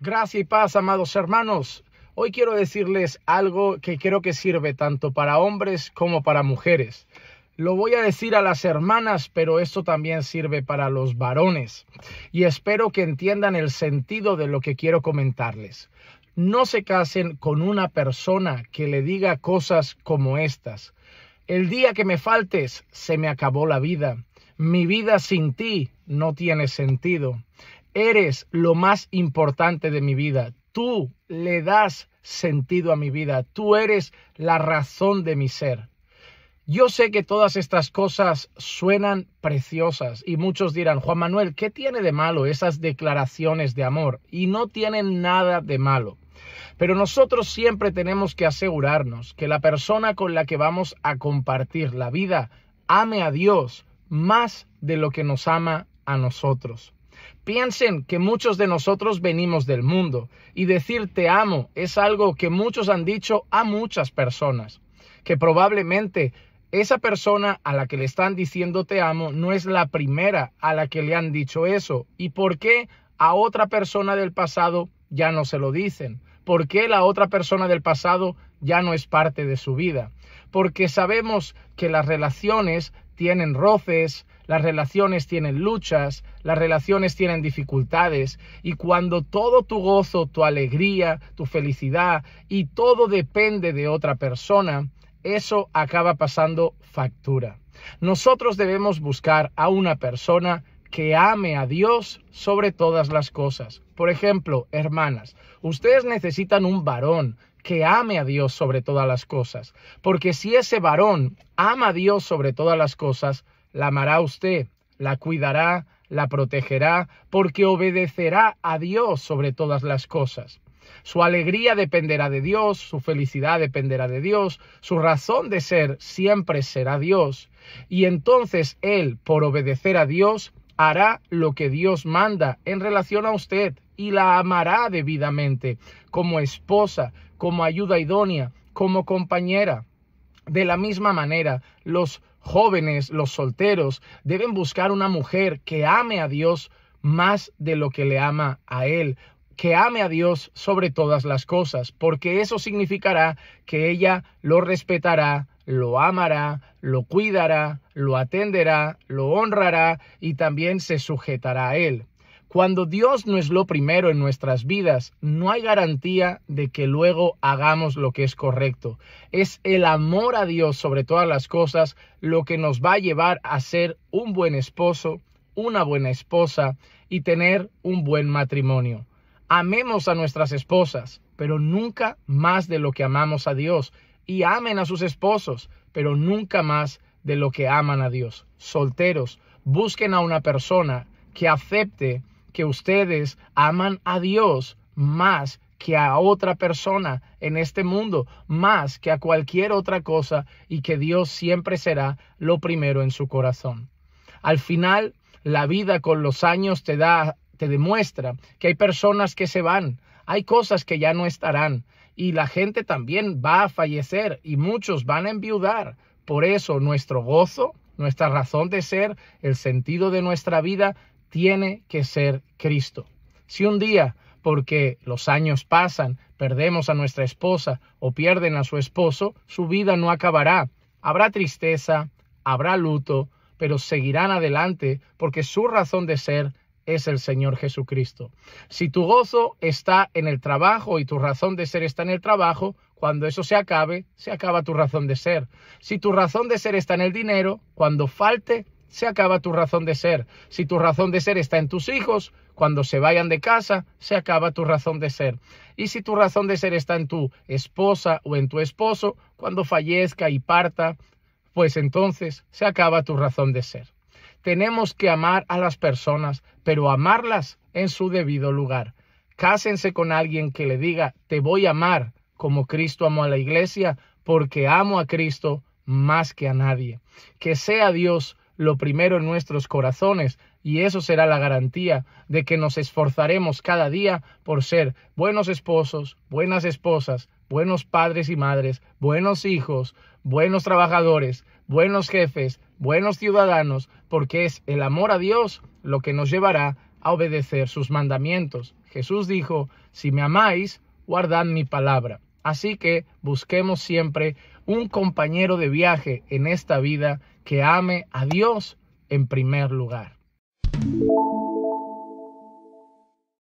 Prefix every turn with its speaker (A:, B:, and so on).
A: Gracias y paz, amados hermanos. Hoy quiero decirles algo que creo que sirve tanto para hombres como para mujeres. Lo voy a decir a las hermanas, pero esto también sirve para los varones. Y espero que entiendan el sentido de lo que quiero comentarles. No se casen con una persona que le diga cosas como estas. El día que me faltes, se me acabó la vida. Mi vida sin ti no tiene sentido eres lo más importante de mi vida. Tú le das sentido a mi vida. Tú eres la razón de mi ser. Yo sé que todas estas cosas suenan preciosas y muchos dirán, Juan Manuel, ¿qué tiene de malo esas declaraciones de amor? Y no tienen nada de malo. Pero nosotros siempre tenemos que asegurarnos que la persona con la que vamos a compartir la vida ame a Dios más de lo que nos ama a nosotros. Piensen que muchos de nosotros venimos del mundo y decir te amo es algo que muchos han dicho a muchas personas, que probablemente esa persona a la que le están diciendo te amo no es la primera a la que le han dicho eso. ¿Y por qué a otra persona del pasado ya no se lo dicen? ¿Por qué la otra persona del pasado ya no es parte de su vida? Porque sabemos que las relaciones tienen roces, las relaciones tienen luchas, las relaciones tienen dificultades, y cuando todo tu gozo, tu alegría, tu felicidad y todo depende de otra persona, eso acaba pasando factura. Nosotros debemos buscar a una persona que ame a Dios sobre todas las cosas. Por ejemplo, hermanas, ustedes necesitan un varón que ame a Dios sobre todas las cosas, porque si ese varón ama a Dios sobre todas las cosas, la amará usted, la cuidará, la protegerá, porque obedecerá a Dios sobre todas las cosas. Su alegría dependerá de Dios, su felicidad dependerá de Dios, su razón de ser siempre será Dios. Y entonces Él, por obedecer a Dios, hará lo que Dios manda en relación a usted y la amará debidamente como esposa, como ayuda idónea, como compañera. De la misma manera, los jóvenes, los solteros, deben buscar una mujer que ame a Dios más de lo que le ama a Él, que ame a Dios sobre todas las cosas, porque eso significará que ella lo respetará, lo amará, lo cuidará, lo atenderá, lo honrará y también se sujetará a Él. Cuando Dios no es lo primero en nuestras vidas, no hay garantía de que luego hagamos lo que es correcto. Es el amor a Dios sobre todas las cosas lo que nos va a llevar a ser un buen esposo, una buena esposa y tener un buen matrimonio. Amemos a nuestras esposas, pero nunca más de lo que amamos a Dios. Y amen a sus esposos, pero nunca más de lo que aman a Dios. Solteros, busquen a una persona que acepte que ustedes aman a Dios más que a otra persona en este mundo, más que a cualquier otra cosa, y que Dios siempre será lo primero en su corazón. Al final, la vida con los años te da, te demuestra que hay personas que se van, hay cosas que ya no estarán, y la gente también va a fallecer y muchos van a enviudar. Por eso nuestro gozo, nuestra razón de ser, el sentido de nuestra vida tiene que ser Cristo. Si un día, porque los años pasan, perdemos a nuestra esposa o pierden a su esposo, su vida no acabará. Habrá tristeza, habrá luto, pero seguirán adelante porque su razón de ser es el Señor Jesucristo. Si tu gozo está en el trabajo y tu razón de ser está en el trabajo, cuando eso se acabe, se acaba tu razón de ser. Si tu razón de ser está en el dinero, cuando falte, se acaba tu razón de ser. Si tu razón de ser está en tus hijos, cuando se vayan de casa, se acaba tu razón de ser. Y si tu razón de ser está en tu esposa o en tu esposo, cuando fallezca y parta, pues entonces se acaba tu razón de ser. Tenemos que amar a las personas, pero amarlas en su debido lugar. Cásense con alguien que le diga, te voy a amar como Cristo amó a la iglesia, porque amo a Cristo más que a nadie. Que sea Dios lo primero en nuestros corazones y eso será la garantía de que nos esforzaremos cada día por ser buenos esposos, buenas esposas, buenos padres y madres, buenos hijos, buenos trabajadores, buenos jefes, buenos ciudadanos, porque es el amor a Dios lo que nos llevará a obedecer sus mandamientos. Jesús dijo, si me amáis, guardad mi palabra. Así que busquemos siempre un compañero de viaje en esta vida que ame a Dios en primer lugar.